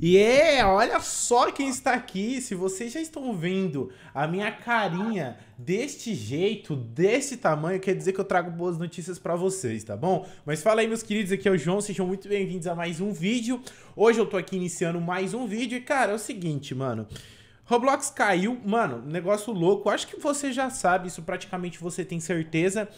E yeah, é, olha só quem está aqui. Se vocês já estão vendo a minha carinha deste jeito, desse tamanho, quer dizer que eu trago boas notícias para vocês, tá bom? Mas fala aí, meus queridos, aqui é o João, sejam muito bem-vindos a mais um vídeo. Hoje eu tô aqui iniciando mais um vídeo e, cara, é o seguinte, mano. Roblox caiu, mano, negócio louco. Acho que você já sabe, isso praticamente você tem certeza.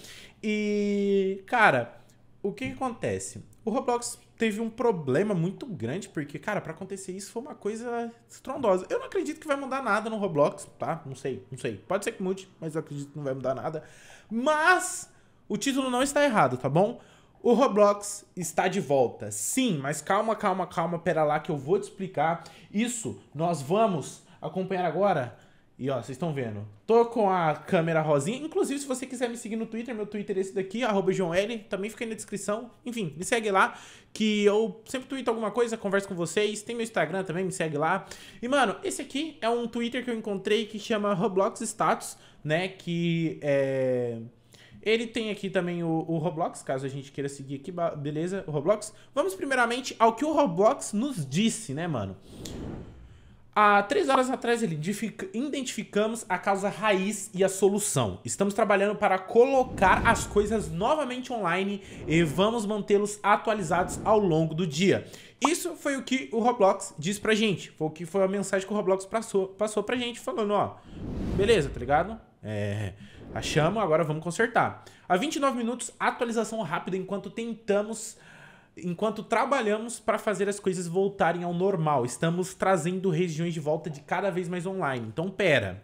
E, cara, o que, que acontece? O Roblox teve um problema muito grande, porque, cara, para acontecer isso foi uma coisa estrondosa. Eu não acredito que vai mudar nada no Roblox, tá? Não sei, não sei. Pode ser que mude, mas eu acredito que não vai mudar nada. Mas o título não está errado, tá bom? O Roblox está de volta. Sim, mas calma, calma, calma, pera lá que eu vou te explicar. Isso nós vamos acompanhar agora e ó, vocês estão vendo. Tô com a câmera rosinha. Inclusive, se você quiser me seguir no Twitter, meu Twitter é esse daqui, JoãoL. também fica aí na descrição. Enfim, me segue lá, que eu sempre tweeto alguma coisa, converso com vocês. Tem meu Instagram também, me segue lá. E, mano, esse aqui é um Twitter que eu encontrei que chama Roblox Status, né? Que é. Ele tem aqui também o, o, Roblox, caso a gente queira seguir aqui, beleza? O Roblox. Vamos primeiramente ao que o Roblox nos disse, né, mano? Há três horas atrás, ele identificamos a causa raiz e a solução. Estamos trabalhando para colocar as coisas novamente online e vamos mantê-los atualizados ao longo do dia. Isso foi o que o Roblox disse pra gente. Foi o que foi a mensagem que o Roblox passou, passou pra gente, falando, ó, beleza, tá ligado? É, achamos, agora vamos consertar. Há 29 minutos, atualização rápida enquanto tentamos enquanto trabalhamos para fazer as coisas voltarem ao normal. Estamos trazendo regiões de volta de cada vez mais online. Então, pera.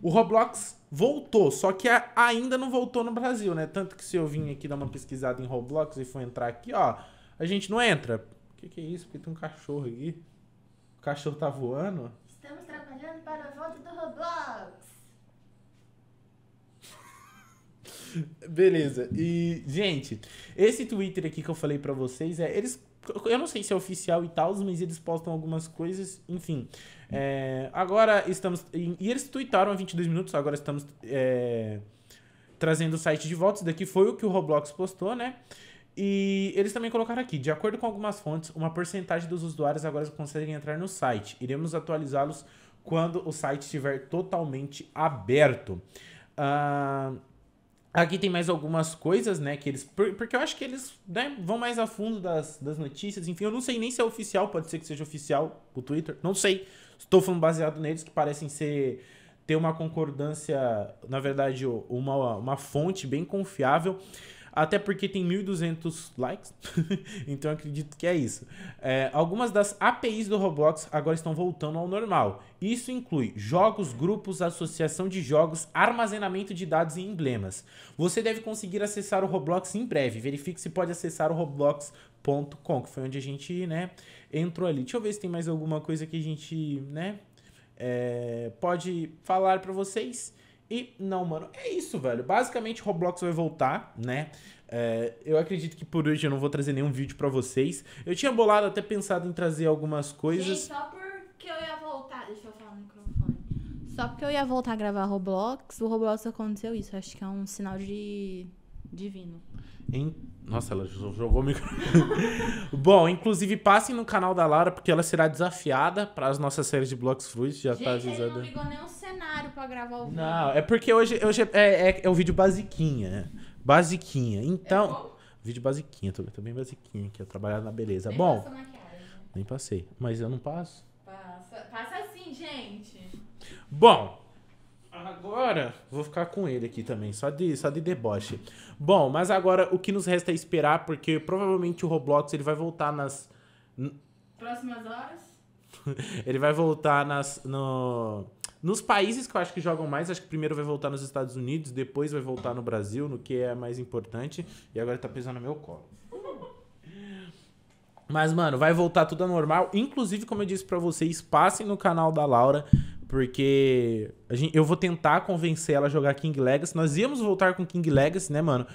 O Roblox voltou, só que ainda não voltou no Brasil, né? Tanto que se eu vim aqui dar uma pesquisada em Roblox e for entrar aqui, ó, a gente não entra. O que, que, é isso? Porque tem um cachorro aqui. O cachorro tá voando. Estamos trabalhando para a volta do Roblox. Beleza. E, gente, esse Twitter aqui que eu falei para vocês é. Eles. Eu não sei se é oficial e tal, mas eles postam algumas coisas, enfim. É, agora estamos. E eles tweetaram há 22 minutos, agora estamos é, trazendo o site de volta. Isso daqui foi o que o Roblox postou, né? E eles também colocaram aqui: de acordo com algumas fontes, uma porcentagem dos usuários agora conseguem entrar no site. Iremos atualizá-los quando o site estiver totalmente aberto. Ah. Uh... Aqui tem mais algumas coisas, né, que eles... Porque eu acho que eles né, vão mais a fundo das, das notícias. Enfim, eu não sei nem se é oficial, pode ser que seja oficial o Twitter. Não sei. Estou falando baseado neles, que parecem ser... Ter uma concordância, na verdade, uma, uma fonte bem confiável até porque tem 1.200 likes, então acredito que é isso. É, algumas das APIs do Roblox agora estão voltando ao normal. Isso inclui jogos, grupos, associação de jogos, armazenamento de dados e emblemas. Você deve conseguir acessar o Roblox em breve. Verifique se pode acessar o roblox.com, que foi onde a gente né, entrou ali. Deixa eu ver se tem mais alguma coisa que a gente né, é, pode falar para vocês. E não, mano, é isso, velho. Basicamente, Roblox vai voltar, né? É, eu acredito que por hoje eu não vou trazer nenhum vídeo para vocês. Eu tinha bolado, até pensado em trazer algumas coisas. Gente, só porque eu ia voltar. Deixa eu falar no microfone. Só porque eu ia voltar a gravar Roblox, o Roblox aconteceu isso. Acho que é um sinal de. divino. Em... Nossa, ela jogou o microfone. Bom, inclusive passem no canal da Lara, porque ela será desafiada para as nossas séries de Blocks Fruits. Já tá Gente, tá avisada. Ele não ligou nem o horário pra gravar o vídeo. Não, é porque hoje, hoje é, é, é vídeo basiquinha, né? Basiquinha. Então. É vídeo basiquinha, tô, tô bem basiquinha aqui, eu trabalhar na beleza. Nem Bom. Nem passei. Mas eu não passo? Passa, passa assim, gente. Bom. Agora, vou ficar com ele aqui também, só de, só de deboche. Bom, mas agora o que nos resta é esperar, porque provavelmente o Roblox ele vai voltar nas. Próximas horas? ele vai voltar nas. No nos países que eu acho que jogam mais, acho que primeiro vai voltar nos Estados Unidos, depois vai voltar no Brasil, no que é mais importante. E agora tá pesando no meu colo. Mas, mano, vai voltar tudo ao normal. Inclusive, como eu disse para vocês, passem no canal da Laura, porque gente, eu vou tentar convencer ela a jogar King Legacy. Nós íamos voltar com King Legacy, né, mano?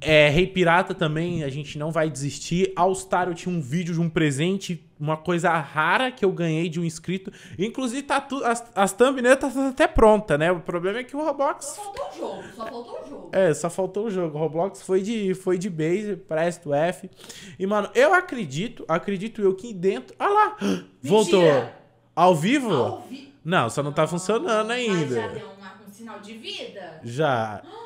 É, Rei Pirata também, a gente não vai desistir. All Star, eu tinha um vídeo de um presente, uma coisa rara que eu ganhei de um inscrito. Inclusive, tá tu, as, as thumbnails né, tá, tá até pronta, né? O problema é que o Roblox. Só faltou o jogo, só faltou o jogo. É, só faltou o jogo. O Roblox foi de, foi de base presto f E, mano, eu acredito, acredito eu que dentro. Ah lá! Mentira. Voltou! Ao vivo? Ao vi... Não, só não tá funcionando ainda. Mas já deu um, um sinal de vida? Já. Ah.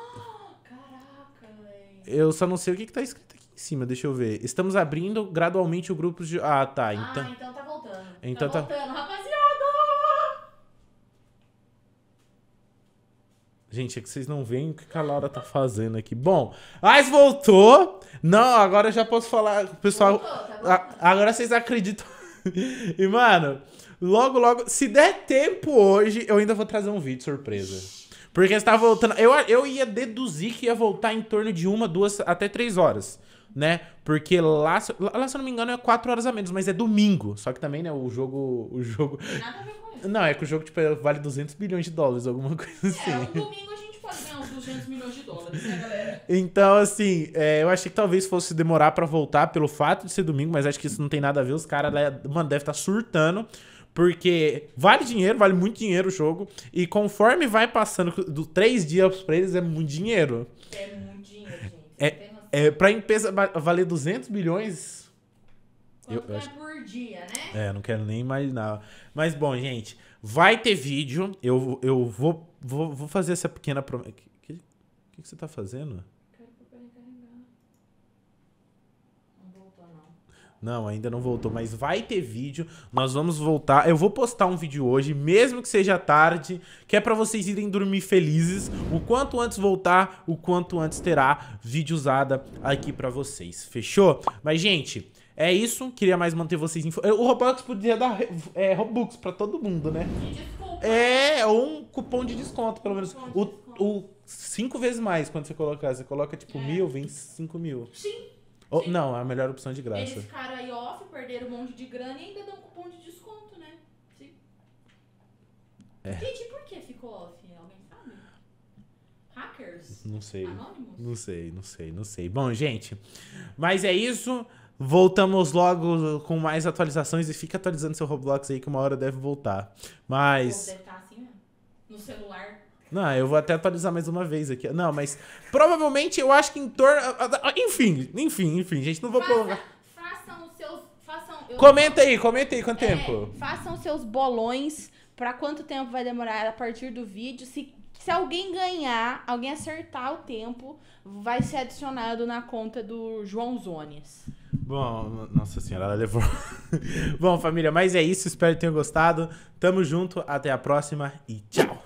Eu só não sei o que, que tá escrito aqui em cima, deixa eu ver. Estamos abrindo gradualmente o grupo de. Ah, tá. Ah, então... Ah, então tá voltando. Então tá, tá, voltando, rapaziada! Gente, é que vocês não veem o que a Laura tá fazendo aqui. Bom, mas voltou. Não, agora eu já posso falar. Pessoal, voltou, tá A, agora vocês acreditam. e, mano, logo, logo, se der tempo hoje, eu ainda vou trazer um vídeo surpresa. Porque você tava tá voltando. Eu, eu ia deduzir que ia voltar em torno de uma, duas, até três horas. Né? Porque lá, lá, se eu não me engano, é quatro horas a menos, mas é domingo. Só que também, né, o jogo. O jogo... Nada a ver com isso. Não, é que o jogo tipo, é, vale 200 bilhões de dólares, alguma coisa é, assim. É, um domingo a gente pode ganhar uns 200 milhões de dólares, né, galera? Então, assim, é, eu achei que talvez fosse demorar para voltar pelo fato de ser domingo, mas acho que isso não tem nada a ver. Os caras, mano, deve estar tá surtando. Porque vale dinheiro, vale muito dinheiro o jogo. E conforme vai passando do três dias pra eles, é muito dinheiro. É muito dinheiro, gente. É, é, pra empresa valer 200 bilhões... eu, eu é acho... por dia, né? É, não quero nem imaginar. Mas, bom, gente, vai ter vídeo. Eu, eu vou, vou, vou fazer essa pequena promessa. O que, que, que você tá fazendo? Não, ainda não voltou, mas vai ter vídeo. Nós vamos voltar. Eu vou postar um vídeo hoje, mesmo que seja tarde, que é para vocês irem dormir felizes. O quanto antes voltar, o quanto antes terá vídeo usada aqui para vocês. Fechou? Mas gente, é isso. Queria mais manter vocês informados. O Robux podia dar é, Robux para todo mundo, né? Desculpa. É, é, um cupom de desconto, pelo menos. O, o cinco vezes mais quando você colocar. Você coloca tipo é. mil, vem cinco mil. Sim. Ou, não, é a melhor opção de graça. Eles ficaram aí off, perderam um monte de grana e ainda dão um cupom de desconto, né? Sim. É. Gente, por que ficou off? Alguém sabe? Hackers? Não sei. Anônimos? Não sei, não sei, não sei. Bom, gente, mas é isso. Voltamos logo com mais atualizações e fica atualizando seu Roblox aí que uma hora deve voltar. Mas. Deve estar tá assim, né? No celular. Não, eu vou até atualizar mais uma vez aqui. Não, mas provavelmente eu acho que em torno. Enfim, enfim, enfim, gente, não vou Faça, prolongar. Façam os seus. Façam, Comenta aí, comenta aí, quanto é, tempo? Façam seus bolões para quanto tempo vai demorar a partir do vídeo. Se, se alguém ganhar, alguém acertar o tempo, vai ser adicionado na conta do João Zones. Bom, nossa senhora, ela levou. Bom, família, mas é isso. Espero que tenham gostado. Tamo junto, até a próxima e tchau!